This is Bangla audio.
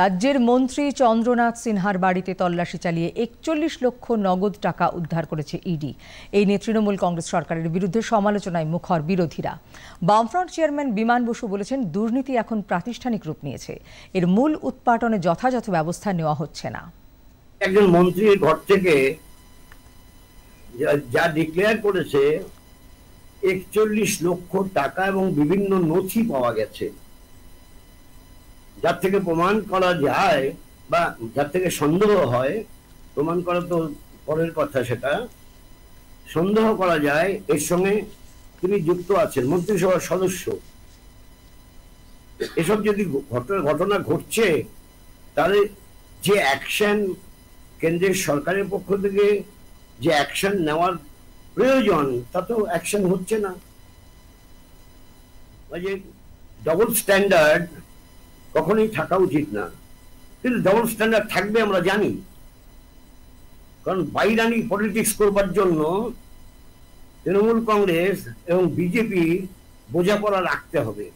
রাজ্যের মন্ত্রী চন্দ্রনাথ সিনহার বাড়িতে তল্লাশি চালিয়ে একচল্লিশ লক্ষ নগদ টাকা উদ্ধার করেছে ইডি এই নিয়ে তৃণমূল কংগ্রেস সরকারের বিরুদ্ধে সমালোচনায় মুখর বিরোধীরা বামফ্রন্ট চেয়ারম্যান বিমান বসু বলেছেন দুর্নীতি এখন প্রাতিষ্ঠানিক রূপ নিয়েছে এর মূল উৎপাটনে যথাযথ ব্যবস্থা নেওয়া হচ্ছে না একজন মন্ত্রীর ঘর থেকে যা ডিক্লেয়ার করেছে একচল্লিশ লক্ষ টাকা এবং বিভিন্ন নথি পাওয়া গেছে যার থেকে প্রমাণ করা যায় বা যার থেকে সন্দেহ হয় প্রমাণ করা তো পরের কথা সেটা সন্দেহ করা যায় এর সঙ্গে তিনি যুক্ত আছেন মন্ত্রিসভার সদস্য এসব যদি ঘটনা ঘটছে তাহলে যে অ্যাকশন কেন্দ্রের সরকারের পক্ষ থেকে যে অ্যাকশন নেওয়ার প্রয়োজন তা তো অ্যাকশন হচ্ছে না ডবল স্ট্যান্ডার্ড কখনোই থাকা উচিত না কিন্তু ডবল স্ট্যান্ডার্ড থাকবে আমরা জানি কারণ বাইরানি পলিটিক্স করবার জন্য তৃণমূল কংগ্রেস এবং বিজেপি বোঝাপড়া রাখতে হবে